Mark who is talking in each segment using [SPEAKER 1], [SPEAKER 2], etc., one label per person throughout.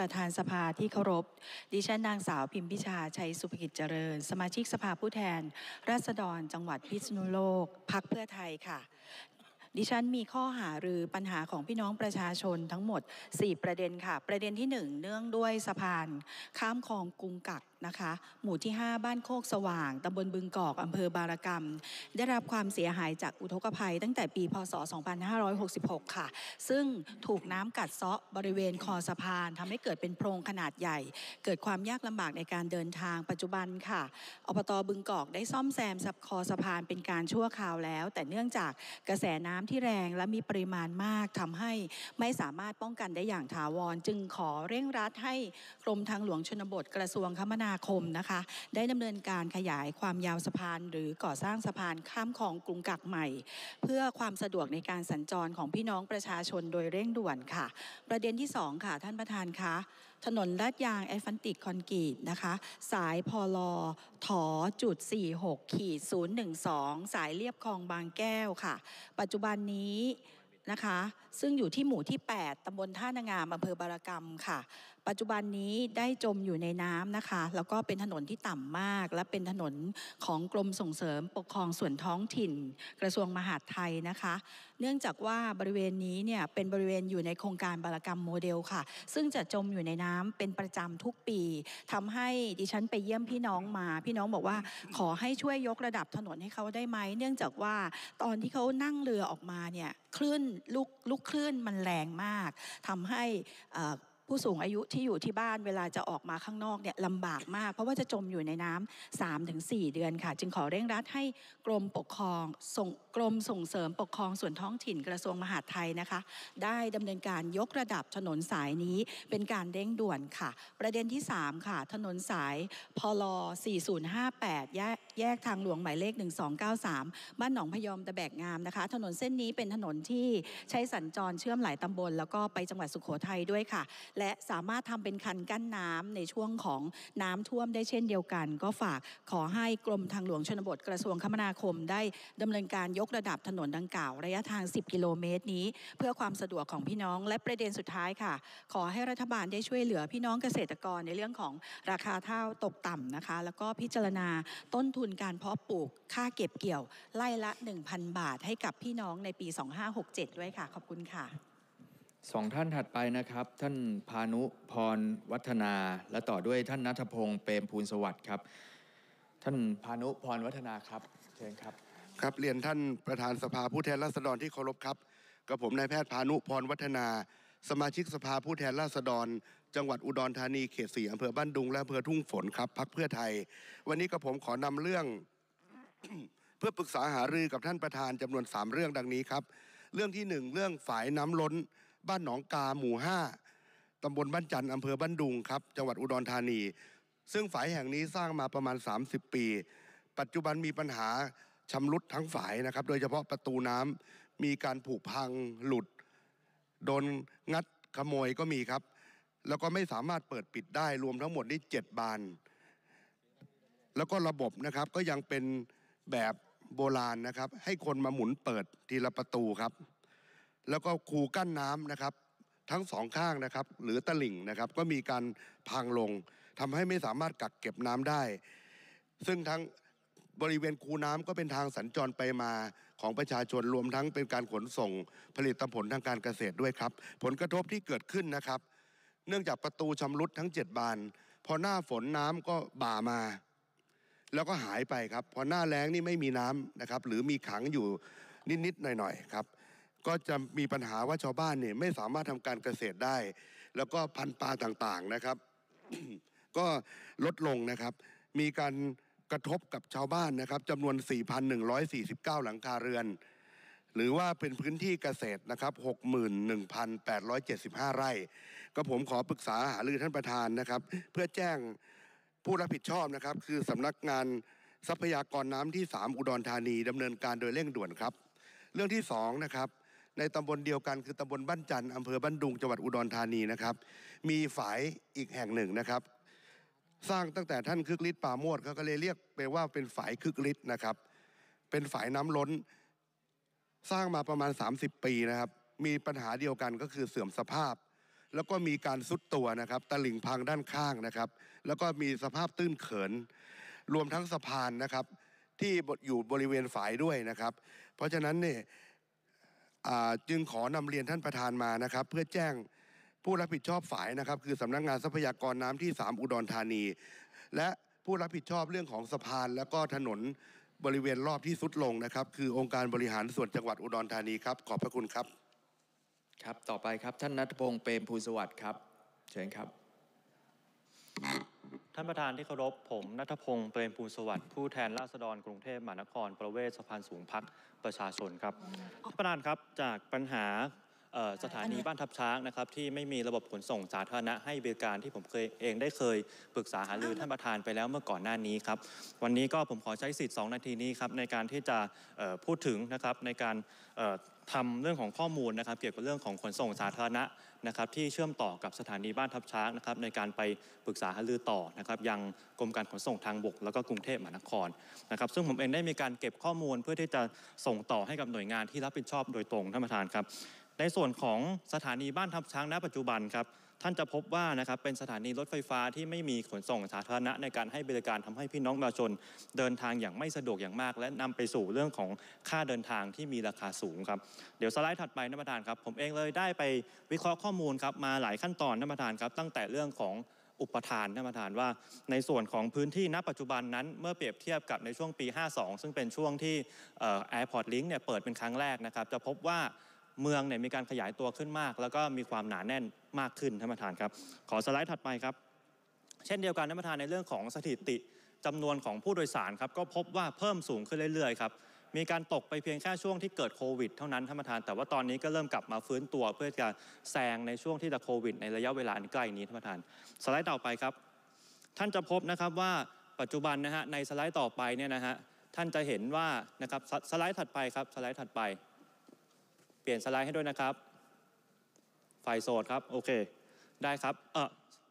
[SPEAKER 1] ประธานสภาที่เคารพ ดิฉันนางสาวพิมพิชาชัยสุภกิจเจริญ สมาชิกสภาผู้แทน ราษฎรจังหวัดพิษณุโลกพักเพื่อไทยค่ะ ดิฉันมีข้อหารือปัญหาของพี่น้องประชาชน ทั้งหมด 4 ประเด็นค่ะ ประเด็นที่ 1 เนื่องด้วยสะพานข้ามคลองกรุงกักนะคะหมู่ที่ 5 บ้านโคกสว่างตำบลบึงกอกอำเภอบารกรรมได้รับความเสียหายจากอุทกภัย ตั้งแต่ปี พศ 2566 ค่ะ ซึ่งถูกน้ำกัดเซาะบริเวณคอสะพานทำให้เกิดเป็นโพรงขนาดใหญ่ เกิดความยากลำบากในการเดินทาง ปัจจุบันค่ะอบตบึงกอกได้ซ่อมแซมสับคอสะพานเป็นการชั่วคราวแล้ว แต่เนื่องจากกระแสน้ำที่แรงและมีปริมาณมากทำให้ไม่สามารถป้องกันได้อย่างถาวร จึงขอเร่งรัดให้กรมทางหลวงชนบท กระทรวงคมนาาคมนะคะได้ดำเนินการขยายความยาวสะพานหรือก่อสร้างสะพานข้ามคลองกรุงกักใหม่ เพื่อความสะดวกในการสัญจรของพี่น้องประชาชนโดยเร่งด่วนค่ะ ประเด็นที่ 2 ค่ะ ท่านประธานคะถนนลาดยางแอตแลนติกคอนกรีตนะคะสายพอลอถอจุด46ขีด012 สายเรียบคลองบางแก้วค่ะ ปัจจุบันนี้นะคะ ซึ่งอยู่ที่หมู่ที่ 8ตำบลท่านางามอำเภอบารกรรมค่ะปัจจุบันนี้ได้จมอยู่ในน้ำนะคะ แล้วก็เป็นถนนที่ต่ำมาก และเป็นถนนของกรมส่งเสริมปกครองส่วนท้องถิ่น กระทรวงมหาดไทยนะคะ เนื่องจากว่าบริเวณนี้เนี่ยเป็นบริเวณอยู่ในโครงการบารกรรมโมเดลค่ะ ซึ่งจะจมอยู่ในน้ำเป็นประจำทุกปีทำให้ดิฉันไปเยี่ยมพี่น้องมาพี่น้องบอกว่าขอให้ช่วยยกระดับถนนให้เขาได้ไหมเนื่องจากว่าตอนที่เขานั่งเรือออกมาเนี่ยคลื่นลูกลูกคลื่นมันแรงมาก ทำให้ผู้สูงอายุที่อยู่ที่บ้านเวลาจะออกมาข้างนอกเนี่ยลำบากมากเพราะว่าจะจมอยู่ในน้ำ 3-4 เดือนค่ะ จึงขอเร่งรัดให้กรมปกครองส่งกรมส่งเสริมปกครองส่วนท้องถิ่นกระทรวงมหาดไทยนะคะ ได้ดำเนินการยกระดับถนนสายนี้เป็นการเร่งด่วนค่ะ ประเด็นที่ 3 ค่ะ ถนนสายพล4058แยกแยกทางหลวงหมายเลข 1293 บ้านหนองพยอมตะแบกงามนะคะ ถนนเส้นนี้เป็นถนนที่ใช้สัญจรเชื่อมหลายตำบล แล้วก็ไปจังหวัดสุโขทัยด้วยค่ะและสามารถทำเป็นคันกั้นน้ำในช่วงของน้ำท่วมได้เช่นเดียวกัน ก็ฝากขอให้กรมทางหลวงชนบท กระทรวงคมนาคม ได้ดำเนินการยกระดับถนนดังกล่าวระยะทาง 10 กิโลเมตรนี้ เพื่อความสะดวกของพี่น้อง และประเด็นสุดท้ายค่ะ ขอให้รัฐบาลได้ช่วยเหลือพี่น้องเกษตรกร ในเรื่องของราคาท้าวตกต่ำนะคะ แล้วก็พิจารณาต้นทุนการเพาะปลูกค่าเก็บเกี่ยวไล่ละ 1,000 บาทให้กับพี่น้องในปี 2567 ด้วยค่ะ ขอบคุณค่ะ
[SPEAKER 2] สองท่านถัดไปนะครับ ท่านพานุพรวัฒนา และต่อด้วยท่านนัทพงศ์เปรมภูลสวัสดิ์ครับ ท่านพานุพรวัฒนาครับเชิญครับ ครับเรียนท่านประธานสภาผู้แทนราษฎรที่เคา
[SPEAKER 3] รพครับกับผมนายแพทย์พานุพรวัฒนา สมาชิกสภาผู้แทนราษฎร จังหวัดอุดรธานีเขตสี่อำเภอบ้านดุง และอำเภอทุ่งฝนครับพักเพื่อไทย วันนี้กับผมขอนำเรื่องเพื่อปรึกษาหารือกับท่านประธานจำนวน 3 เรื่องดังนี้ครับ เรื่องที่ 1 เรื่องฝายน้ำล้นบ้านหนองกาหมู่5ตำบลบ้านจันทร์อำเภอบ้านดุงครับจังหวัดอุดรธานี ซึ่งฝ่ายแห่งนี้สร้างมาประมาณ 30 ปี ปัจจุบันมีปัญหาชำรุดทั้งฝ่ายนะครับ โดยเฉพาะประตูน้ำมีการผุพังหลุดโดนงัดขโมยก็มีครับ แล้วก็ไม่สามารถเปิดปิดได้รวมทั้งหมดนี่7บาน แล้วก็ระบบนะครับก็ยังเป็นแบบโบราณนะครับ ให้คนมาหมุนเปิดทีละประตูครับแล้วก็คูกั้นน้ำนะครับ ทั้งสองข้างนะครับหรือตลิ่งนะครับก็มีการพังลง ทำให้ไม่สามารถกักเก็บน้ำได้ ซึ่งทั้งบริเวณคูน้ำก็เป็นทางสัญจรไปมา ของประชาชนรวมทั้งเป็นการขนส่ง ผลิตผลทางการเกษตรด้วยครับ ผลกระทบที่เกิดขึ้นนะครับ เนื่องจากประตูชำรุดทั้ง 7 บานพอหน้าฝนน้ำก็บ่ามา แล้วก็หายไปครับพอหน้าแล้งนี่ไม่มีน้ำนะครับ หรือมีขังอยู่นิดๆหน่อยๆครับก็จะมีปัญหาว่าชาวบ้านเนี่ยไม่สามารถทำการเกษตรได้ แล้วก็พันธุ์ปลาต่างๆนะครับ ก็ลดลงนะครับ มีการกระทบกับชาวบ้านนะครับจำนวน4,149 หลังคาเรือน หรือว่าเป็นพื้นที่เกษตรนะครับ61,875 ไร่ ก็ผมขอปรึกษาหารือท่านประธานนะครับ เพื่อแจ้งผู้รับผิดชอบนะครับ คือสำนักงานทรัพยากรน้ำที่3อุดรธานีดำเนินการโดยเร่งด่วนครับ เรื่องที่2นะครับในตำบลเดียวกันคือตำบลบ้านจันทร์อำเภอบ้านดุงจังหวัดอุดรธานีนะครับ มีฝายอีกแห่งหนึ่งนะครับ สร้างตั้งแต่ท่านคึกฤทธิ์ปาโมดเขาก็เลยเรียกไปว่าเป็นฝายคึกฤทธิ์นะครับ เป็นฝายน้ำล้นสร้างมาประมาณ 30 ปีนะครับ มีปัญหาเดียวกันก็คือเสื่อมสภาพ แล้วก็มีการซุดตัวนะครับ ตะลิ่งพังด้านข้างนะครับ แล้วก็มีสภาพตื้นเขิน รวมทั้งสะพานนะครับ ที่อยู่บริเวณฝายด้วยนะครับ เพราะฉะนั้นเนี่ยจึงขอนำเรียนท่านประธานมานะครับ เพื่อแจ้งผู้รับผิดชอบฝ่ายนะครับ คือสำนักงงานทรัพยากรน้ำที่ 3 อุดรธานี และผู้รับผิดชอบเรื่องของสะพาน และก็ถนนบริเวณรอบที่สุดลงนะครับ คือองค์การบริหารส่วนจังหวัดอุดรธานีครับข
[SPEAKER 2] อบพระคุณครับ ครับต่อไปครับท่านนัทพงศ์เปรมภูสวัสดิ์ครับ เชิญครั
[SPEAKER 4] บานประธานที่เคารพผมนัทพงศ์เปรมภูสวัสดิ์ผู้แทนราษฎรกรุงเทพมหานคร ประเวศสะพานสูงพักประชาชนครับท่านประธานครับ จากปัญหาสถานีบ้านทับช้างนะครับที่ไม่มีระบบขนส่งสาธารณะให้บริการที่ผมเคยเองได้เคยปรึกษาหารือท่านประธานไปแล้วเมื่อก่อนหน้านี้ครับ วันนี้ก็ผมขอใช้สิทธิ์ 2 นาทีนี้ครับในการที่จะพูดถึงนะครับในการทำเรื่องของข้อมูลนะครับเกี่ยวกับเรื่องของขนส่งสาธารณะนะครับที่เชื่อมต่อกับสถานีบ้านทับช้างนะครับในการไปปรึกษาหารือต่อนะครับยังกรมการขนส่งทางบกแล้วก็กรุงเทพมหานครนะครับซึ่งผมเองได้มีการเก็บข้อมูลเพื่อที่จะส่งต่อให้กับหน่วยงานที่รับผิดชอบโดยตรงท่านประธานครับ ในส่วนของสถานีบ้านทับช้างณ ปัจจุบันครับท่านจะพบว่านะครับเป็นสถานีรถไฟฟ้าที่ไม่มีขนส่งสาธารณะในการให้บริการทำให้พี่น้องประชาชนเดินทางอย่างไม่สะดวกอย่างมาก และนำไปสู่เรื่องของค่าเดินทางที่มีราคาสูงครับเดี๋ยวสไลด์ถัดไปน่นประธานครับผมเองเลยได้ไปวิเคราะห์ข้อมูลครับมาหลายขั้นตอนน่นประธานครับตั้งแต่เรื่องของอุปทานน่นประธานว่า ในส่วนของพื้นที่ณปัจจุบันนั้นเมื่อเปรียบเทียบกับในช่วงปี 52 ซึ่งเป็นช่วงที่แอร์พอร์ตลิงก์เนี่ยเปิดเป็นครั้งแรกนะครับจะพบว่าเมืองเนี่ยมีการขยายตัวขึ้นมาก แล้วก็มีความหนาแน่นมากขึ้นท่านประธานครับ ขอสไลด์ถัดไปครับ เช่นเดียวกันท่านประธานในเรื่องของสถิติจำนวนของผู้โดยสารครับก็พบว่าเพิ่มสูงขึ้นเรื่อย ๆ ครับ มีการตกไปเพียงแค่ช่วงที่เกิดโควิดเท่านั้นท่านประธาน แต่ว่าตอนนี้ก็เริ่มกลับมาฟื้นตัว เพื่อจะแซงในช่วงที่จะโควิดในระยะเวลาอันใกล้นี้ท่านประธาน สไลด์ต่อไปครับ ท่านจะพบนะครับว่าปัจจุบันนะฮะในสไลด์ต่อไปเนี่ยนะฮะท่านจะเห็นว่านะครับสไลด์ถัดไปครับสไลด์ถัดไปเปลี่ยนสไลด์ให้ด้วยนะครับ ไฟโสดครับ โอเค ได้ครับ เออ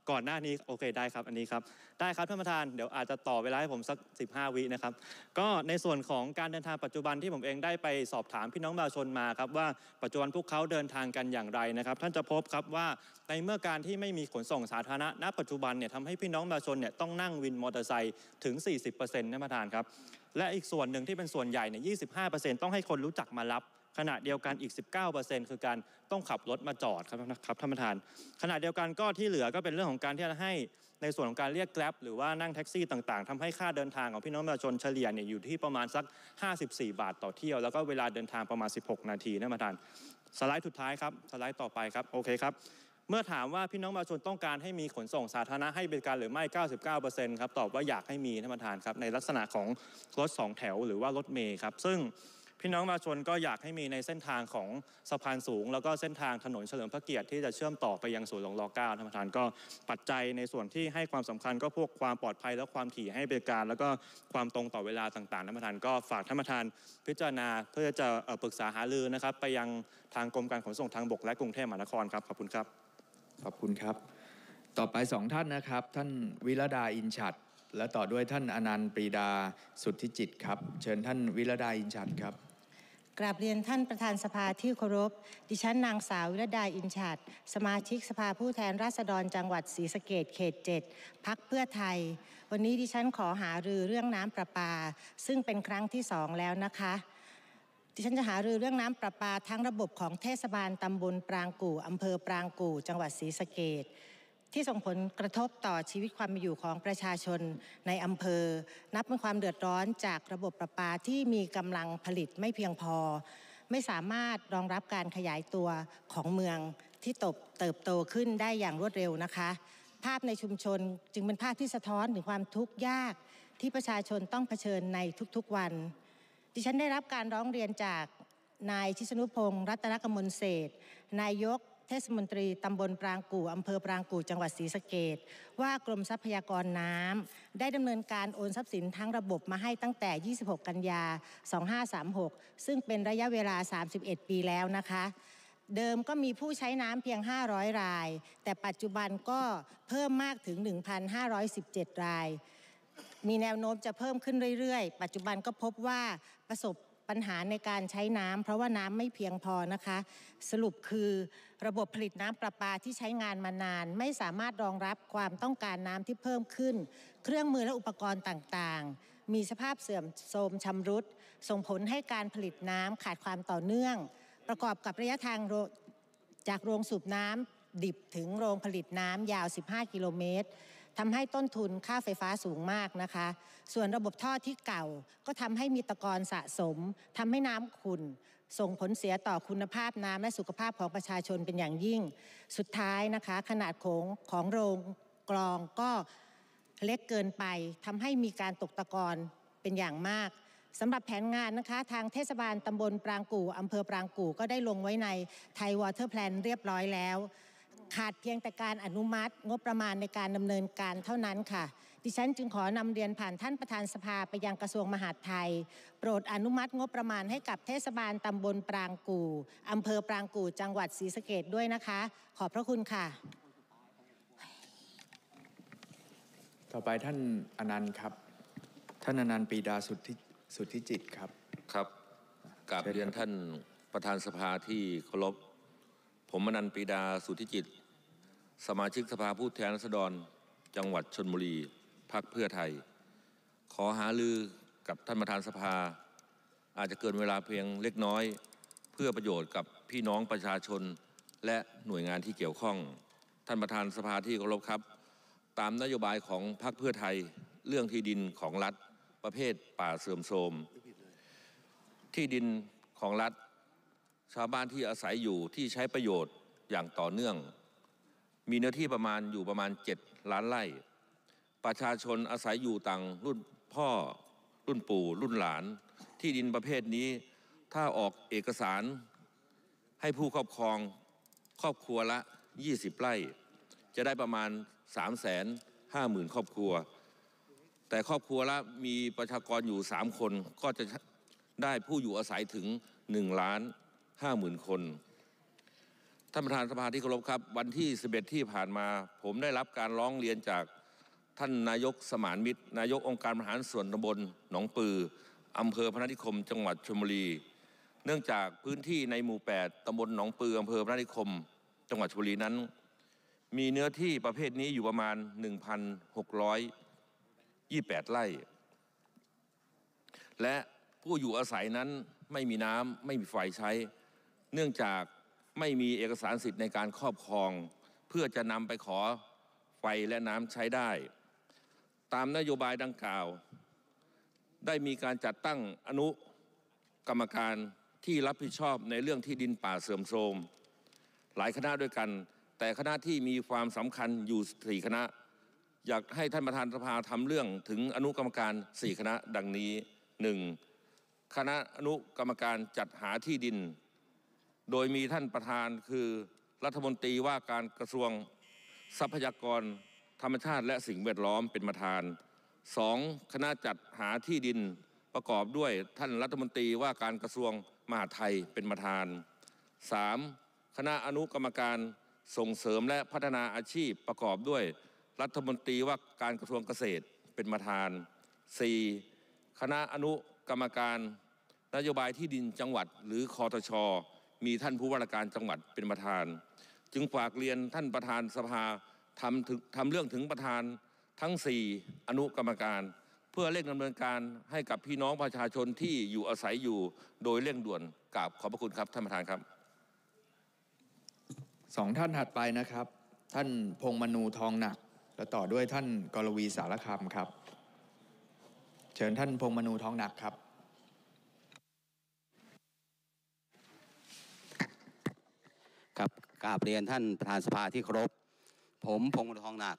[SPEAKER 4] ก่อนหน้านี้ โอเค ได้ครับ อันนี้ครับ ได้ครับ ท่านประธาน เดี๋ยวอาจจะต่อเวลาให้ผมสัก15 วินะครับ ก็ในส่วนของการเดินทางปัจจุบันที่ผมเองได้ไปสอบถามพี่น้องประชาชนมาครับว่าปัจจุบันพวกเขาเดินทางกันอย่างไรนะครับ ท่านจะพบครับว่าในเมื่อการที่ไม่มีขนส่งสาธารณะณปัจจุบันเนี่ยทำให้พี่น้องประชาชนเนี่ยต้องนั่งวินมอเตอร์ไซค์ถึง 40%ท่านประธานครับ และอีกส่วนหนึ่งที่เป็นส่วนใหญ่เนี่ย25%ต้องให้คนรู้จักมารับขณะเดียวกันอีก 19%คือการต้องขับรถมาจอดครับครับท่านประธานขณะเดียวกันก็ที่เหลือก็เป็นเรื่องของการที่จะให้ในส่วนของการเรียกแกล็บหรือว่านั่งแท็กซี่ต่างๆ ทำให้ค่าเดินทางของพี่น้องประชาชนเฉลี่ยเนี่ยอยู่ที่ประมาณสัก 54 บาท ต่อเที่ยวแล้วก็เวลาเดินทางประมาณ 16 นาทีนะประธาน สไลด์สุดท้ายครับสไลด์ต่อไปครับโอเคครับเมื่อถามว่าพี่น้องประชาชนต้องการให้มีขนส่งสาธารณะให้บริการหรือไม่ 99%ครับตอบว่าอยากให้มีท่านประธานครับในลักษณะของรถ2 แถวหรือว่ารถเมย์ครับ ซึ่งพี่น้องประชาชนก็อยากให้มีในเส้นทางของสะพานสูง แล้วก็เส้นทางถนนเฉลิมพระเกียรติ ที่จะเชื่อมต่อไปยังศูนย์หลวงรอเก้าท่านประธานก็ปัจจัยในส่วนที่ให้ความสำคัญก็พวกความปลอดภัยและความถี่ให้บริการ แล้วก็ความตรงต่อเวลาต่างๆท่านประธานก็ฝากท่านประธานพิจารณาเพื่อจะปรึกษาหารือนะครับไปยังทางกรมการขนส่งทางบกและกรุงเทพมหานครครับขอบคุณครับขอบคุณครับ
[SPEAKER 2] ต่อไปสองท่านนะครับ ท่านวิรดาอินชัดและต่อด้วยท่านอนันต์ปรีดาสุทธิจิตครับเชิญท่านวิรดาอินชัดครับ
[SPEAKER 5] กราบเรียนท่านประธานสภาที่เคารพ ดิฉันนางสาววิรดาอินชาตสมาชิกสภาผู้แทนราษฎรจังหวัดศรีสะเกดเขตเจ็ดพักเพื่อไทย วันนี้ดิฉันขอหารือเรื่องน้ำประปา ซึ่งเป็นครั้งที่สองแล้วนะคะดิฉันจะหารือเรื่องน้ำประปาทั้งระบบของเทศบาลตำบลปรางกู่อำเภอปรางกู่จังหวัดศรีสะเกดที่ส่งผลกระทบต่อชีวิตความอยู่ของประชาชนในอำเภอ นับเป็นความเดือดร้อนจากระบบประปาที่มีกำลังผลิตไม่เพียงพอ ไม่สามารถรองรับการขยายตัวของเมืองที่ตบเติบโตขึ้นได้อย่างรวดเร็วนะคะ ภาพในชุมชนจึงเป็นภาพที่สะท้อนถึงความทุกข์ยากที่ประชาชนต้องเผชิญในทุกๆวันดิฉันได้รับการร้องเรียนจากนายชิชนุพงศ์รัตนกมลเศษนายกเทศมนตรีตำบลปรางกู่อำเภอปรางกู่จังหวัดศรีสะเกดว่ากรมทรัพยากรน้ำได้ดำเนินการโอนทรัพย์สินทั้งระบบมาให้ตั้งแต่ 26 กันยา2536 ซึ่งเป็นระยะเวลา 31 ปีแล้วนะคะ เดิมก็มีผู้ใช้น้ำเพียง 500 ราย แต่ปัจจุบันก็เพิ่มมากถึง 1,517 ราย มีแนวโน้มจะเพิ่มขึ้นเรื่อย ๆ ปัจจุบันก็พบว่าประสบปัญหาในการใช้น้ำเพราะว่าน้ำไม่เพียงพอนะคะ สรุปคือระบบผลิตน้ำประปาที่ใช้งานมานานไม่สามารถรองรับความต้องการน้ำที่เพิ่มขึ้น เครื่องมือและอุปกรณ์ต่างๆ มีสภาพเสื่อมโทรมชำรุด ส่งผลให้การผลิตน้ำขาดความต่อเนื่อง ประกอบกับระยะทางจากโรงสูบน้ำดิบถึงโรงผลิตน้ำยาว15กิโลเมตรทำให้ต้นทุนค่าไฟฟ้าสูงมากนะคะ ส่วนระบบท่อที่เก่าก็ทำให้มีตะกอนสะสมทำให้น้ำขุ่นส่งผลเสียต่อคุณภาพน้ำและสุขภาพของประชาชนเป็นอย่างยิ่ง สุดท้ายนะคะ ขนาดของของโรงกรองก็เล็กเกินไปทำให้มีการตกตะกอนเป็นอย่างมากสำหรับแผนงานนะคะทางเทศบาลตำบลปรางกู่อำเภอปรางกู่ก็ได้ลงไว้ในไทยวอเตอร์แพลนเรียบร้อยแล้วขาดเพียงแต่การอนุมัติงบประมาณในการดำเนินการเท่านั้นค่ะ ดิฉันจึงขอนำเรียนผ่านท่านประธานสภาไปยังกระทรวงมหาดไทย โปรดอนุมัติงบประมาณให้กับเทศบาลตำบลปรางกู่ อำเภอปรางกู่จังหวัดศรีสะเกดด้วยนะคะ ขอบพระคุณค่ะ
[SPEAKER 2] ต่อไปท่านอนันต์ครับ ท่านอนันต์ปีดาสุทธิสุทธิจิตครับครับกราบเรียนท่านประธานสภาท
[SPEAKER 6] ี่เคารพผมมนันปีดาสุทธิจิตสมาชิกสภาผู้แทนราษฎร จังหวัดชนบุรีพักเพื่อไทย ขอหาลือกับท่านประธานสภา อาจจะเกินเวลาเพียงเล็กน้อย เพื่อประโยชน์กับพี่น้องประชาชน และหน่วยงานที่เกี่ยวข้อง ท่านประธานสภาที่เคารพครับ ตามนโยบายของพรรคเพื่อไทยเรื่องที่ดินของรัฐประเภทป่าเสื่อมโทรมที่ดินของรัฐ ชาวบ้านที่อาศัยอยู่ที่ใช้ประโยชน์อย่างต่อเนื่องมีเนื้อที่ประมาณอยู่ประมาณ7ล้านไร่ ประชาชนอาศัยอยู่ต่างรุ่นพ่อรุ่นปู่รุ่นหลานที่ดินประเภทนี้ถ้าออกเอกสารให้ผู้ครอบครองครอบครัวละ20ไร่จะได้ประมาณ3 5 0 0 0 0ครอบครัวแต่ครอบครัวละมีประชากรอยู่3คนก็จะได้ผู้อยู่อาศัยถึง1ล้าน50,000คนท่านประธานสภาที่เคารพครับ วันที่11ที่ผ่านมา ผมได้รับการร้องเรียนจากท่านนายกสมานมิตรนายกองค์การบริหารส่วนตำบลหนองปืออำเภอพนันิคม จังหวัดชลบุรีเนื่องจากพื้นที่ในหมู่ 8ตำบลหนองปืออำเภอพนันิคม จังหวัดชลบุรีนั้น มีเนื้อที่ประเภทนี้อยู่ประมาณ 1,628 ไร่และผู้อยู่อาศัยนั้นไม่มีน้ำไม่มีไฟใช้ เนื่องจากไม่มีเอกสารสิทธิ์ในการครอบครอง เพื่อจะนำไปขอไฟและน้ำใช้ได้ ตามนโยบายดังกล่าว ได้มีการจัดตั้งอนุกรรมการที่รับผิดชอบในเรื่องที่ดินป่าเสื่อมโทรมหลายคณะด้วยกัน แต่คณะที่มีความสำคัญอยู่สี่คณะ อยากให้ท่านประธานสภาทำเรื่องถึงอนุกรรมการสี่คณะดังนี้หนึ่งคณะอนุกรรมการจัดหาที่ดินโดยมีท่านประธานคือ รัฐมนตรีว่าการกระทรวง ทรัพยากร ธรรมชาติและสิ่งแวดล้อมเป็นประธาน 2. คณะจัดหาที่ดินประกอบด้วยท่านรัฐมนตรีว่าการกระทรวงมหาดไทยเป็นประธาน 3. คณะอนุกรรมการส่งเสริมและพัฒนาอาชีพประกอบด้วย รัฐมนตรีว่าการกระทรวงเกษตรเป็นประธาน 4. คณะอนุกรรมการ นโยบายที่ดินจังหวัด หรือคอทชมีท่านผู้ว่าราชการจังหวัดเป็นประธาน จึงฝากเรียนท่านประธานสภาทำถึงทำเรื่องถึงประธานทั้ง 4 อนุกรรมการเพื่อเร่งดำเนินการให้กับพี่น้องประชาชนที่อยู่อาศัยอยู่ โดยเร่งด่วนกราบขอบพระคุณครับท่านประธานครับ
[SPEAKER 2] สองท่านถัดไปนะครับ ท่านพงมนูทองหนัก และต่อด้วยท่านกรวีสารคามครับเชิญท่านพงมนู
[SPEAKER 7] ทองหนักครับครับกราบเรียนท่านประธานสภาที่เคารพผมพงศ์ทองหนัก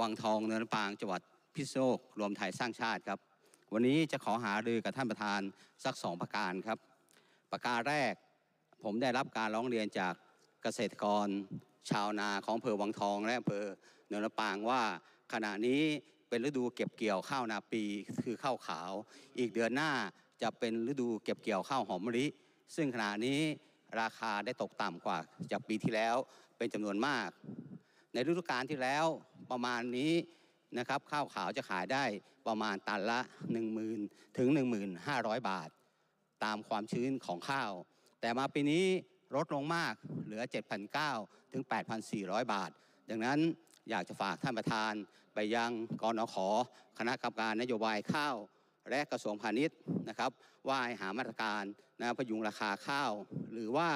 [SPEAKER 7] วังทองเนินปางจังหวัดพิษณุโลกรวมไทยสร้างชาติครับ วันนี้จะขอหารือกับท่านประธานสักสองประการครับ ประการแรกผมได้รับการร้องเรียนจากเกษตรกร ชาวนาของอำเภอวังทองและอำเภอเนินปางว่า ขณะนี้เป็นฤดูเก็บเกี่ยวข้าวนาปีคือข้าวขาว อีกเดือนหน้าจะเป็นฤดูเก็บเกี่ยวข้าวหอมมะลิซึ่งขณะนี้ราคาได้ตกต่ำกว่า จากปีที่แล้วเป็นจำนวนมาก ในฤดูกาลที่แล้วประมาณนี้นะครับข้าวขาวจะขายได้ประมาณตันละ10,000ถึง1,500บาท ตามความชื้นของข้าว แต่มาปีนี้ลดลงมากเหลือ 7,900ถึง8,400 บาท ดังนั้นอยากจะฝากท่านประธานไปยังกนขคณะกรรมการนโยบายข้าวและกระทรวงพาณิชย์นะครับว่าหามาตรการนะพยุงราคาข้าว หรือว่า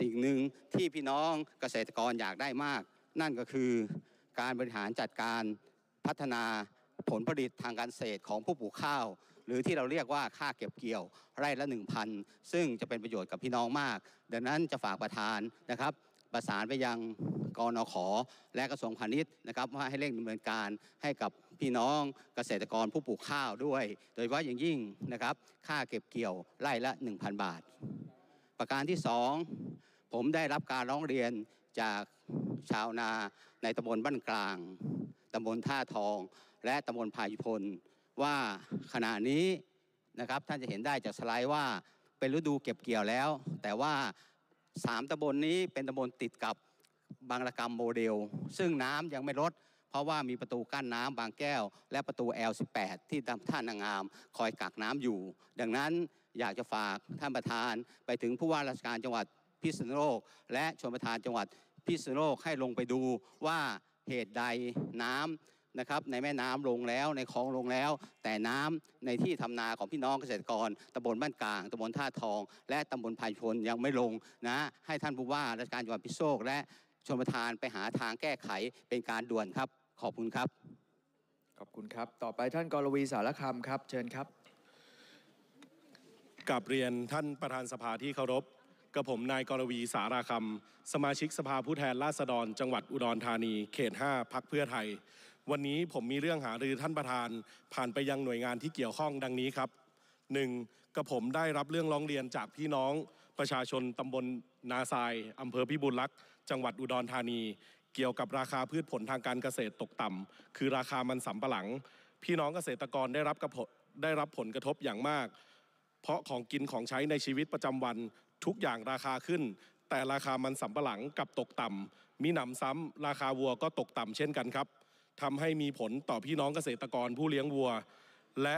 [SPEAKER 7] สิ่งหนึ่งที่พี่น้องเกษตรกรอยากได้มาก นั่นก็คือ การบริหารจัดการพัฒนาผลผลิตทางการเกษตรของผู้ปลูกข้าว หรือที่เราเรียกว่าค่าเก็บเกี่ยว ไร่ละ1,000ซึ่งจะเป็นประโยชน์กับพี่น้องมาก ดังนั้นจะฝากประธานนะครับประสานไปยังกรนขและกระทรวงพาณิชย์นะครับว่าให้เร่งดำเนินการให้กับพี่น้องเกษตรกรผู้ปลูกข้าวด้วย โดยเฉพาะอย่างยิ่งนะครับค่าเก็บเกี่ยวไร่ละ 1,000 บาท ประการที่ 2 ผมได้รับการร้องเรียนจากชาวนาในตำบลบ้านกลางตำบลท่าทอง และตำบลพายุพลว่าขณะนี้นะครับท่านจะเห็นได้จากสไลด์ว่าเป็นฤดูเก็บเกี่ยวแล้ว แต่ว่า3ตำบลนี้เป็นตำบลติดกับบางระกรรมโมเดล ซึ่งน้ำยังไม่ลด เพราะว่ามีประตูกั้นน้ำบางแก้ว และประตู L18 ที่ท่านนางงาม คอยกักน้ำอยู่ ดังนั้นอยากจะฝากท่านประธานไปถึงผู้ว่าราชการจังหวัดพิษณุโลกและชมประธานจังหวัด พิษณุโลกให้ลงไปดูว่าเหตุใดน้ำนะครับในแม่น้ำลงแล้วในคลองลงแล้ว แต่น้ำในที่ทำนาของพี่น้องเกษตรกรตำบลบ้านกลางตำบลท่าทองและตำบลพายชนยังไม่ลงนะ ให้ท่านผู้ว่าราชการจังหวัดพิโชคและชนประธานไปหาทางแก้ไขเป็นการด่วนครับ ขอบคุณครับขอบคุณครับ ต่อไปท่านกรวีสารคาม
[SPEAKER 2] ครับ เชิญครับกับเรียนท่านประธานสภาที่เคารพ
[SPEAKER 8] กับผมนายกรวีสาราคำสมาชิกสภาผู้แทนราษฎรจังหวัดอุดรธานีเขต5พักเพื่อไทยวันนี้ผมมีเรื่องหารือท่านประธานผ่านไปยังหน่วยงานที่เกี่ยวข้องดังนี้ครับ 1. กระผมได้รับเรื่องร้องเรียนจากพี่น้องประชาชนตำบลนาทรายอำเภอพิบูลลักษ์จังหวัดอุดรธานี เกี่ยวกับราคาพืชผลทางการเกษตรตกต่ำคือราคามันสำปะหลัง พี่น้องเกษตรกรได้รับกระได้รับผลกระทบอย่างมาก เพราะของกินของใช้ในชีวิตประจำวันทุกอย่างราคาขึ้น แต่ราคามันสำปะหลังกับตกต่ำมีหนำซ้ำราคาวัวก็ตกต่ำเช่นกันครับทำให้มีผลต่อพี่น้องเกษตรกรผู้เลี้ยงวัว และ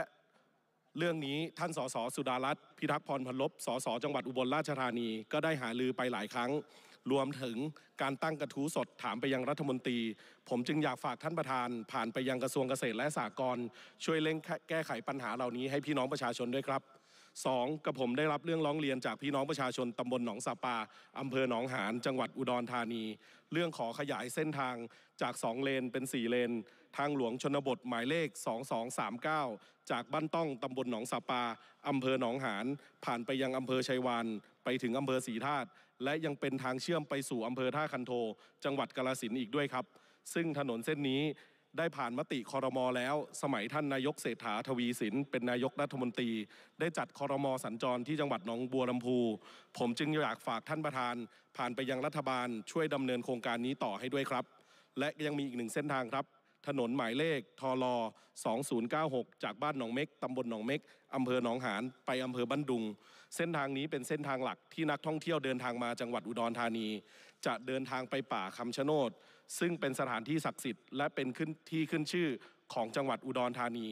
[SPEAKER 8] เรื่องนี้ท่านสสสุดารัตน์พิทักษ์พรพลบสสจังหวัดอุบลราชธานีก็ได้หาลือไปหลายครั้ง รวมถึงการตั้งกระทู้สดถามไปยังรัฐมนตรี ผมจึงอยากฝากท่านประธานผ่านไปยังกระทรวงเกษตรและสหกรณ์ช่วยเร่งแก้ไขปัญหาเหล่านี้ให้พี่น้องประชาชนด้วยครับ2กับผมได้รับเรื่องร้องเรียนจากพี่น้องประชาชนตำบลหนองสาปาอำเภอหนองหาน จังหวัดอุดรธานี เรื่องขอขยายเส้นทางจาก2เลนเป็น4เลนทางหลวงชนบทหมายเลข 2239 จากบ้านต้องตำบลหนองสาปาอำเภอหนองหานผ่านไปยังอำเภอชัยวานไปถึงอำเภอศรีธาตุและยังเป็นทางเชื่อมไปสู่อำเภอท่าคันโท จังหวัดกาลสินอีกด้วยครับ ซึ่งถนนเส้นนี้ได้ผ่านมติคอรมอแล้ว สมัยท่านนายกเศรษฐาทวีสินเป็นนายกรัฐมนตรี ได้จัดคอรมอสัญจรที่จังหวัดหนองบัวลำพู ผมจึงอยากฝากท่านประธาน ผ่านไปยังรัฐบาลช่วยดำเนินโครงการนี้ต่อให้ด้วยครับ และยังมีอีกหนึ่งเส้นทางครับถนนหมายเลขทลอ2096จากบ้านหนองเม็กตำบลหนองเม็กอำเภอหนองหานไปอำเภอบ้านดุง เส้นทางนี้เป็นเส้นทางหลักที่นักท่องเที่ยวเดินทางมาจังหวัดอุดรธานี จะเดินทางไปป่าคำชะโนดซึ่งเป็นสถานที่ศักดิ์สิทธิ์และเป็นขึ้นที่ขึ้นชื่อของจังหวัดอุดรธานี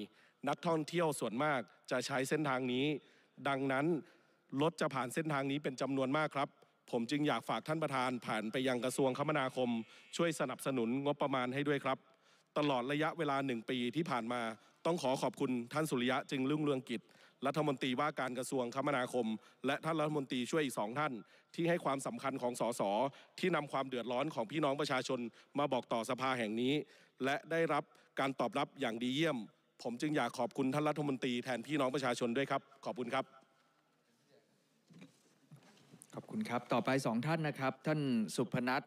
[SPEAKER 8] นักท่องเที่ยวส่วนมากจะใช้เส้นทางนี้ ดังนั้นรถจะผ่านเส้นทางนี้เป็นจำนวนมากครับ ผมจึงอยากฝากท่านประธานผ่านไปยังกระทรวงคมนาคม ช่วยสนับสนุนงบประมาณให้ด้วยครับ ตลอดระยะเวลาหนึ่งปีที่ผ่านมา ต้องขอขอบคุณท่านสุริยะจึงรุ่งเรืองกิจรัฐมนตรีว่าการกระทรวงคมนาคมและท่านรัฐมนตรีช่วยอีกสองท่าน ที่ให้ความสำคัญของสสที่นำความเดือดร้อนของพี่น้องประชาชน มาบอกต่อสภาแห่งนี้ และได้รับการตอบรับอย่างดีเยี่ยม ผมจึงอยากขอบคุณท่านรัฐมนต
[SPEAKER 2] รีแทนพี่น้องประชาชนด้วยครับ ขอบคุณครับ ขอบคุณครับต่อไปสองท่านนะครับ ท่านสุพนัท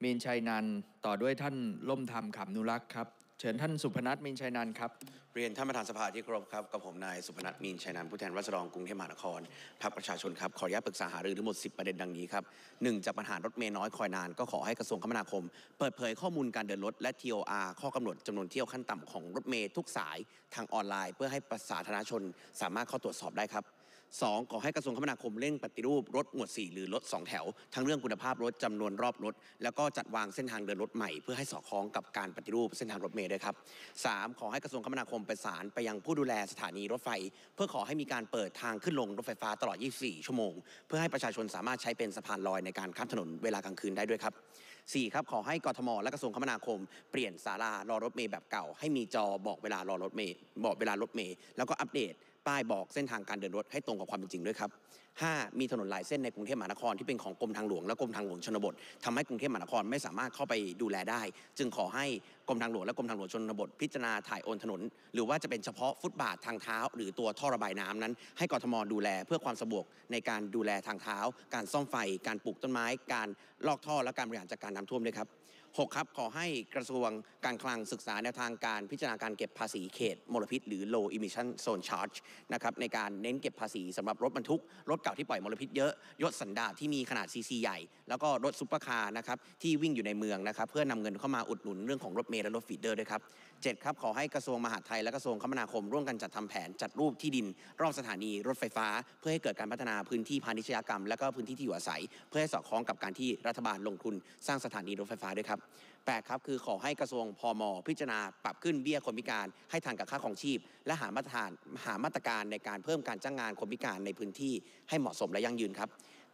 [SPEAKER 2] เมนชัยนันต่อด้วยท่าน
[SPEAKER 9] ล่มธรรมขำนุรักษ์ครับเชิญท่านสุพนัทมีนชัยนันครับ เรียนท่านประธานสภาที่เคารพครับกับผมนายสุพนัทมีนชัยนันผู้แทนรัษฎรกรุงเทพมหานคร พรรคประชาชนครับขออนุญาตปรึกษาหารือทั้งหมด 10 ประเด็นดังนี้ครับหนึ่งจากปัญหารถเมย์น้อยคอยนานก็ขอให้กระทรวงคมนาคม เปิดเผยข้อมูลการเดินรถและ TOR ข้อกำหนดจำนวนเที่ยวขั้นต่ำของรถเมย์ทุกสายทางออนไลน์ เพื่อให้ประชาชน สามารถเข้าตรวจสอบได้ครับ2ขอให้กระทรวงคมนาคมเร่งปฏิรูปรถหมวด4หรือรถ2แถว ทั้งเรื่องคุณภาพรถจำนวนรอบรถ แล้วก็จัดวางเส้นทางเดินรถใหม่ เพื่อให้สอดคล้องกับการปฏิรูปเส้นทางรถเมล์ด้วยครับ 3. ขอให้กระทรวงคมนาคมประสานไปยังผู้ดูแลสถานีรถไฟ เพื่อขอให้มีการเปิดทางขึ้นลงรถไฟฟ้าตลอด 24 ชั่วโมง เพื่อให้ประชาชนสามารถใช้เป็นสะพานลอยในการข้ามถนนเวลากลางคืนได้ด้วยครับ 4. ครับขอให้กทมและกระทรวงคมนาคมเปลี่ยนศาลารอรถเมล์แบบเก่าให้มีจอบอกเวลารอรถเมล์บอกเวลารถเมล์แล้วก็อัปเดตป้ายบอกเส้นทางการเดินรถให้ตรงกับความเป็นจริงด้วยครับ 5. มีถนนหลายเส้นในกรุงเทพมหานคร ที่เป็นของกรมทางหลวงและกรมทางหลวงชนบท ทำให้กรุงเทพมหานครไม่สามารถเข้าไปดูแลได้ จึงขอให้กรมทางหลวงและกรมทางหลวงชนบท พิจารณาถ่ายโอนถนนหรือว่าจะเป็นเฉพาะฟุตบาททางเท้า หรือตัวท่อระบายน้ำนั้น ให้กรทมดูแลเพื่อความสะดวกในการดูแลทางเท้า การซ่อมไฟการปลูกต้นไม้ การลอกท่อและการบริหารจัดการน้าท่วมด้วยครับ6 ครับ ขอให้กระทรวงการคลังศึกษาแนวทางการพิจารณาการเก็บภาษีเขตมลพิษ หรือ low emission zone charge นะครับในการเน้นเก็บภาษีสำหรับรถบรรทุกรถเก่าที่ปล่อยมลพิษเยอะยศสันดาปที่มีขนาดซีซีใหญ่ แล้วก็รถซุปเปอร์คาร์นะครับที่วิ่งอยู่ในเมืองนะครับ เพื่อนำเงินเข้ามาอุดหนุนเรื่องของรถเมล์และรถฟีดเดอร์ด้วยครับ7ครับขอให้กระทรวงมหาดไทยและกระทรวงคมนาคม ร่วมกันจัดทำแผนจัดรูปที่ดินรอบสถานีรถไฟฟ้า เพื่อให้เกิดการพัฒนาพื้นที่พาณิชยกรรม และก็พื้นที่ที่อยู่อาศัย เพื่อให้สอดคล้องกับการที่รัฐบาลลงทุน สร้างสถานีรถไฟฟ้าด้วยครับ8ครับคือขอให้กระทรวงพอมพิจารณาปรับขึ้นเบี้ยคนพิการให้ทันกับค่าของชีพ และหามาตรฐานหามาตรการในการเพิ่มการจ้างงานคนพิการในพื้นที่ให้เหมาะสมและยั่งยืนครับ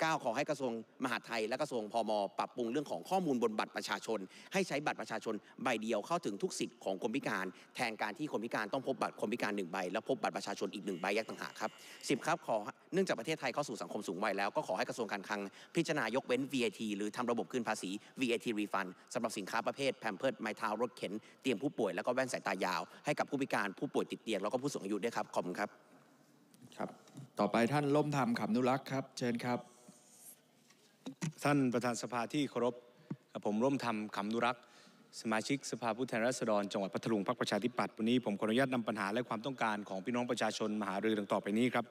[SPEAKER 9] 9ขอให้กระทรวงมหาดไทย และกระทรวงพมปรับปรุงเรื่องของข้อมูลบนบัตรประชาชน ให้ใช้บัตรประชาชนใบเดียวเข้าถึงทุกสิทธิ์ของคนพิการ แทนการที่คนพิการต้องพบบัตรคนพิการ1ใบ แล้วพบบัตรประชาชนอีก1ใบแยกต่างหากครับ10 ครับ ขอเนื่องจากประเทศไทยเข้าสู่สังคมสูงวัยแล้วก็ขอให้กระทรวงการคลังพิจารณายกเว้น VAT หรือทำระบบคืนภาษี VAT refund สำหรับสินค้าประเภทแพมเพิร์ดไมเท้ารถเข็นเตียงผู้ป่วยแล้วก็แว่นสายตายาว ให้กับผู้พิการผู้ป่วยติดเตียงแล้วก็ผู้สูงอายุด้วยครับขอบคุณครับครับ
[SPEAKER 2] ต่อไปท่านล่มธรรมขำนุรักษ์ครับเชิญครับ
[SPEAKER 10] ท่านประธานสภาที่เคารพกับผมร่วมทำขำนุรักษ์สมาชิกสภาผู้แทนราษฎรจังหวัดพัทลุงพรรคประชาธิปัตย์วันนี้ ผมขออนุญาตนำปัญหาและความต้องการของพี่น้องประชาชนมาหารือดังต่อไปนี้ครับ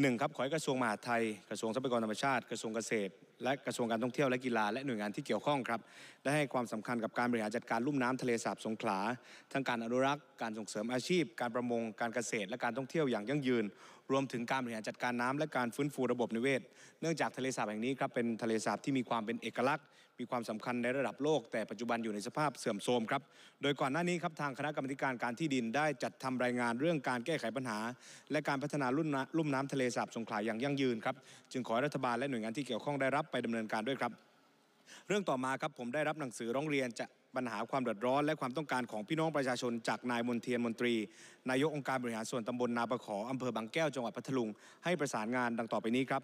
[SPEAKER 10] หนึ่งครับขอให้กระทรวงมหาดไทย กระทรวงทรัพยากรธรรมชาติกระทรวงเกษตร และกระทรวงการท่องเที่ยวและกีฬาและหน่วยงานที่เกี่ยวข้องครับ ได้ให้ความสำคัญกับการบริหารจัดการลุ่มน้ำทะเลสาบสงขลาทั้งการอนุรักษ์การส่งเสริมอาชีพ การประมงการเกษตรและการท่องเที่ยวอย่างยั่งยืนรวมถึงการบริหารจัดการน้ำและการฟื้นฟูระบบนิเวศ เนื่องจากทะเลสาบแห่งนี้ครับเป็นทะเลสาบที่มีความเป็นเอกลักษณ์ มีความสำคัญในระดับโลก แต่ปัจจุบันอยู่ในสภาพเสื่อมโทรมครับ โดยก่อนหน้านี้ครับทางคณะกรรมการการที่ดินได้จัดทำรายงานเรื่องการแก้ไขปัญหา และการพัฒนาลุ่มน้ำทะเลสาบสงขลาอย่างยั่งยืนครับจึงขอรัฐบาลและหน่วยงานที่เกี่ยวข้องได้รับไปดำเนินการด้วยครับ เรื่องต่อมาครับผมได้รับหนังสือร้องเรียนจะปัญหาความเดือดร้อนและความต้องการของพี่น้องประชาชนจากนายมนเทียนมนตรี นายกองค์การบริหารส่วนตำบลนาประขออำเภอบางแก้วจังหวัดพัทลุงให้ประสานงานดังต่อไปนี้ครับ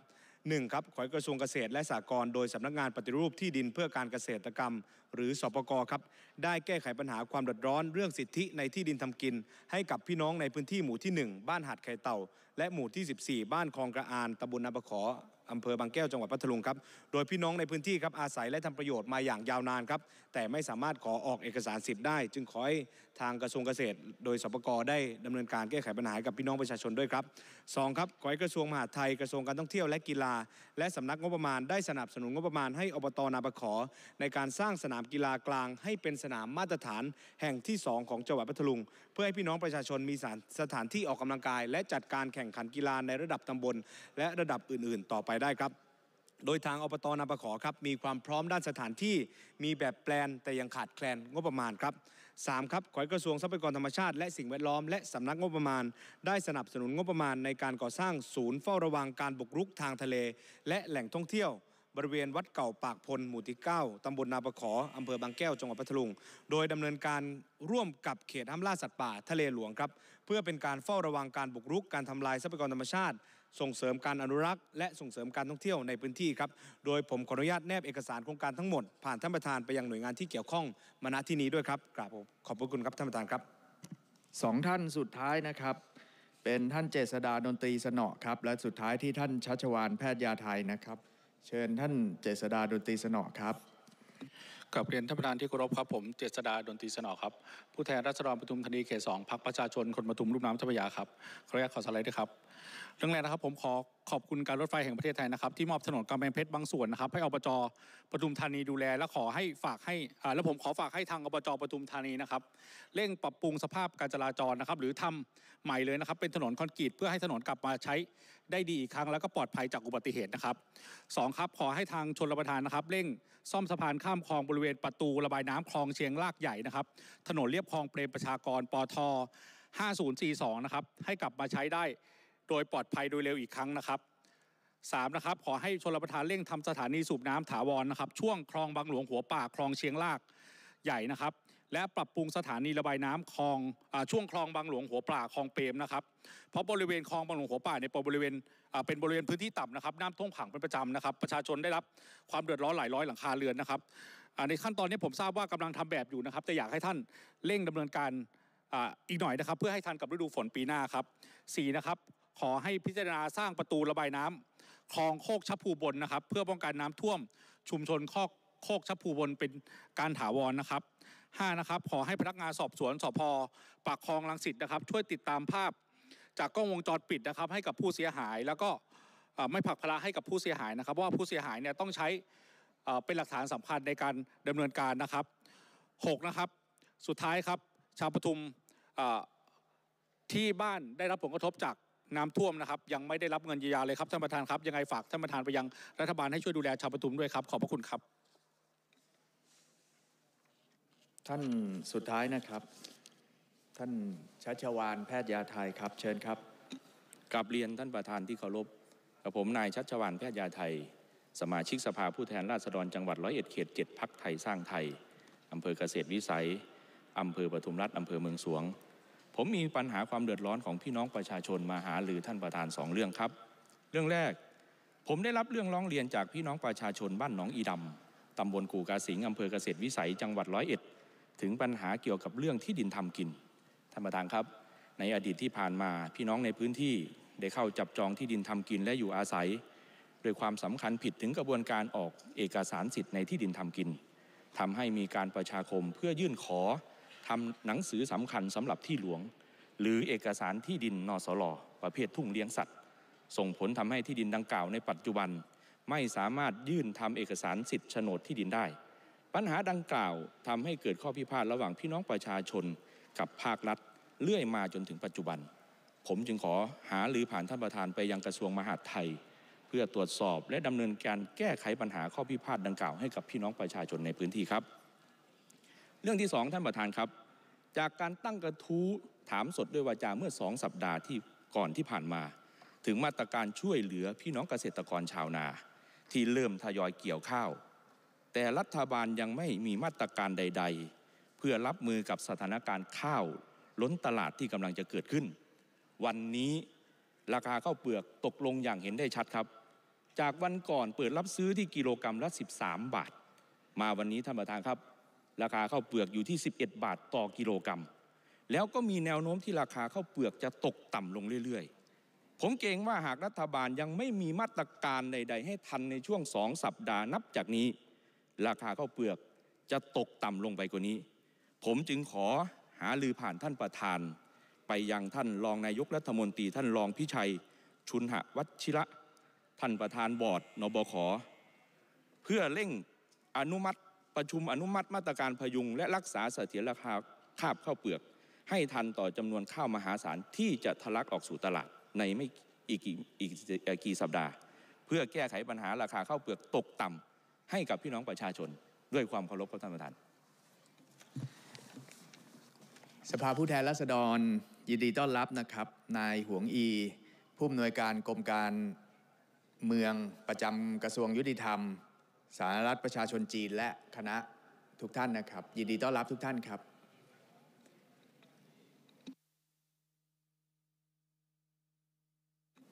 [SPEAKER 10] หนึ่งครับ ขอกระทรวงเกษตรและสหกรณ์โดยสำนักงานปฏิรูปที่ดินเพื่อการเกษตรกรรม หรือสปกครับได้แก้ไขปัญหาความเดือดร้อนเรื่องสิทธิในที่ดินทำกิน ให้กับพี่น้องในพื้นที่หมู่ที่1บ้านหาดไข่เต่า และหมู่ที่ 14 บ้านคลองกระอานตำบลนาประขออำเภอบางแก้วจังหวัดพัทลุงครับ โดยพี่น้องในพื้นที่ครับอาศัยและทำประโยชน์มาอย่างยาวนานครับ แต่ไม่สามารถขอออกเอกสารสิทธิ์ได้ จึงขอให้ทางกระทรวงเกษตร โดยสปกได้ดำเนินการแก้ไขปัญหากับพี่น้องประชาชนด้วยครับ 2 ครับขอให้กระทรวงมหาดไทยกระทรวงการท่องเที่ยวและกีฬา และสำนักงบประมาณได้สนับสนุนงบประมาณให้อบตนาปะขอ ในการสร้างสนามกีฬากลาง ให้เป็นสนามมาตรฐาน แห่งที่ 2 ของจังหวัดพัทลุงเพื่อให้พี่น้องประชาชนมีสถานที่ออกกำลังกาย และจัดการแข่งขันกีฬาในระดับตำบล และระดับอื่นๆ ต่อไปได้ครับ โดยทางอบตนาปะขอครับมีความพร้อมด้านสถานที่มีแบบแปลนแต่ยังขาดแคลนงบประมาณครับ3ครับขอให้กระทรวงทรัพยากรธรรมชาติและสิ่งแวดล้อมและสำนักงบประมาณ ได้สนับสนุนงบประมาณในการก่อสร้างศูนย์เฝ้าระวังการบุกรุกทางทะเล และแหล่งท่องเที่ยว บริเวณวัดเก่าปากพลหมู่ที่9ตำบลนาประขออำเภอบางแก้วจังหวัดพัทลุงโดยดำเนินการร่วมกับเขตห้ามล่าสัตว์ป่าทะเลหลวงครับเพื่อเป็นการเฝ้าระวังการบุกรุก การทำลายทรัพยากรธรรมชาติส่งเสริมการอนุรักษ์และส่งเสริมการท่องเที่ยวในพื้นที่ครับ โดยผมขออนุญาตแนบเอกสารโครงการทั้งหมดผ่านท่านประธานไปยังหน่วยงานที่เกี่ยวข้องมาณที่นี้ด้วย
[SPEAKER 2] ครับกราบขอบพระคุณครับท่านประธานครับ สองท่านสุดท้ายนะครับ เป็นท่านเจษดาดนตรีสนอครับ และสุดท้ายที่ท่านชัชวานแพทย์ยาไทยนะครับ เชิญท่านเจษดาดนตรีสนอครับ
[SPEAKER 11] กับเรียนท่านประธานที่เคารพครับผมเจษดาดนตรีสนอครับ ผู้แทนรัศดรปทุมธานีเขตสองพักประชาชนคนปทุมรูปน้ำเจ้าพยาครับขออนุญาตขอสไลด์ด้วยครับเรื่องแรกนะครับผมขอขอบคุณการรถไฟแห่งประเทศไทยนะครับ ที่มอบถนนกำแพงเพชรบางส่วนนะครับให้อบจปทุมธานีดูแล และขอให้ฝากให้และผมขอฝากให้ทางอบจปทุมธานีนะครับเร่งปรับปรุงสภาพการจราจรนะครับหรือทำใหม่เลยนะครับ เป็นถนนคอนกรีตเพื่อให้ถนนกลับมาใช้ได้ดีอีกครั้งแล้วก็ปลอดภัยจากอุบัติเหตุนะครับสองครับขอให้ทางชนรประทานนะครับเร่ง ซ่อมสะพานข้ามคลองบริเวณประตูระบายน้ำคลองเชียงลากใหญ่นะครับ ถนนเรียบคลองเปรมประชากรปอท5042นะครับให้กลับมาใช้ได้ โดยปลอดภัยโดยเร็วอีกครั้งนะครับ3นะครับขอให้ชนรประทานเร่ง ทำสถานีสูบน้ำถาวรนะครับช่วงคลองบางหลวงหัวป่าคลองเชียงลากใหญ่นะครับและปรับปรุงสถานีระบายน้ำคลองช่วงคลองบางหลวงหัวป่าคลองเปรมนะครับ เพราะบริเวณคลองบางหลวงหัวป่าเนี่ยเป็นบริเวณเป็นบริเวณพื้นที่ต่ำนะครับน้ำท่วมขังเป็นประจำนะครับ ประชาชนได้รับความเดือดร้อนหลายร้อยหลังคาเรือนนะครับในขั้นตอนนี้ผมทราบว่ากำลังทำแบบอยู่นะครับ แต่อยากให้ท่านเร่งดำเนินการอีกหน่อยนะครับ เพื่อให้ทันกับฤดูฝนปีหน้าครับ 4 นะครับ ขอให้พิจารณาสร้างประตูระบายน้ำคลองโคกชะพูบนนะครับ เพื่อป้องกันน้ำท่วมชุมชนคโคกชะพูบนเป็นการถาวรนะครับ5นะครับขอให้พนักงานสอบสวนสพปากคลองลังสิตนะครับช่วยติดตามภาพจากกล้องวงจรปิดนะครับให้กับผู้เสียหายแล้วก็ไม่ ผักพลาให้กับผู้เสียหายนะครับว่าผู้เสียหายเนี่ยต้องใช้เป็นหลักฐานสำคัญในการดำเนินการนะครับ6นะครับสุดท้ายครับชาวปทุมที่บ้านได้รับผลกระทบจากน้ำท่วมนะครับ ยังไม่ได้รับเงินเยียวยาเลยครับท่านประธานครับยังไงฝากท่านประธานไปยังรัฐบาลให้ช่วยดู
[SPEAKER 2] แลชาวปทุมด้วยครับขอบพระคุณครับท่านสุดท้ายนะครับ ท่านชัชวานแพทย์ยาไทยครับ เชิญครับ
[SPEAKER 12] กลับเรียนท่านประธานที่เคารพกับผมนายชัชวานแพทย์ยาไทย สมาชิกสภาผู้แทนราษฎร จังหวัดร้อยเอ็ดเขตเจ็ดพักไทยสร้างไทยอำเภอเกษตรวิสัยอำเภอปทุมรัฐอำเภอเมืองสวง ผมมีปัญหาความเดือดร้อนของพี่น้องประชาชนมาหาหรือท่านประธานสองเรื่องครับ เรื่องแรกผมได้รับเรื่องร้องเรียนจากพี่น้องประชาชนบ้านหนองอีดำตำบลกู่กาสิงอำเภอเกษตรวิสัยจังหวัดร้อยเอ็ดถึงปัญหาเกี่ยวกับเรื่องที่ดินทำกิน ท่านประธานครับ ในอดีตที่ผ่านมาพี่น้องในพื้นที่ได้เข้าจับจองที่ดินทำกินและอยู่อาศัยโดยความสำคัญผิดถึงกระบวนการออกเอกสารสิทธิ์ในที่ดินทำกิน ทำให้มีการประชาคมเพื่อยื่นขอ ทำหนังสือสำคัญสำหรับที่หลวง หรือเอกสารที่ดินนสลประเภททุ่งเลี้ยงสัตว์ ส่งผลทำให้ที่ดินดังกล่าวในปัจจุบัน ไม่สามารถยื่นทำเอกสารสิทธิ์โฉนดที่ดินได้ปัญหาดังกล่าวทำให้เกิดข้อพิพาทระหว่างพี่น้องประชาชนกับภาครัฐเรื่อยมาจนถึงปัจจุบัน ผมจึงขอหาหรือผ่านท่านประธานไปยังกระทรวงมหาดไทย เพื่อตรวจสอบและดำเนินการแก้ไขปัญหาข้อพิพาทดังกล่าวให้กับพี่น้องประชาชนในพื้นที่ครับ เรื่องที่ 2ท่านประธานครับ จากการตั้งกระทู้ถามสดด้วยวาจาเมื่อสองสัปดาห์ที่ก่อนที่ผ่านมา ถึงมาตรการช่วยเหลือพี่น้องเกษตรกรชาวนา ที่เริ่มทยอยเกี่ยวข้าวแต่รัฐบาลยังไม่มีมาตรการใดๆ เพื่อรับมือกับสถานการณ์ข้าว ล้นตลาดที่กำลังจะเกิดขึ้น วันนี้ราคาข้าวเปลือกตกลงอย่างเห็นได้ชัดครับ จากวันก่อนเปิดรับซื้อที่กิโลกรรัมละ13 บาท มาวันนี้ท่านประธานครับ ราคาข้าวเปลือกอยู่ที่ 11 บาทต่อกิโลกรรมัม แล้วก็มีแนวโน้มที่ราคาข้าวเปลือกจะตกต่ำลงเรื่อยๆผมเกรงว่าหากรัฐบาลยังไม่มีมาตรการใด ๆ ให้ทันในช่วงสองสัปดาห์นับจากนี้ราคาข้าวเปลือกจะตกต่ำลงไปกว่านี้ ผมจึงขอหาลือผ่านท่านประธาน ไปยังท่านรองนายกรัฐมนตรีท่านรองพิชัย ชุนหะวัชิระท่านประธานบอร์ดนบขเพื่อเร่งอนุมัติประชุมอนุมัติมาตรการพยุงและรักษาเสถียรราคาข้าวเปลือก ให้ทันต่อจำนวนข้าวมหาศาลที่จะทะลักออกสู่ตลาดในไม่อีกกี่อีกกี่สัปดาห์ เพื่อแก้ไขปัญหาราคาข้าวเปลือกตก
[SPEAKER 2] ต่ำให้กับพี่น้องประชาชนด้วยความเคารพครับท่านประธาน สภาผู้แทนราษฎรยินดีต้อนรับนะครับนายหวงอี ผู้อำนวยการกรมการเมืองประจำกระทรวงยุติธรรม สาธารณรัฐประชาชนจีนและคณะทุกท่านนะครับยินดีต้อนรับทุกท่านครับ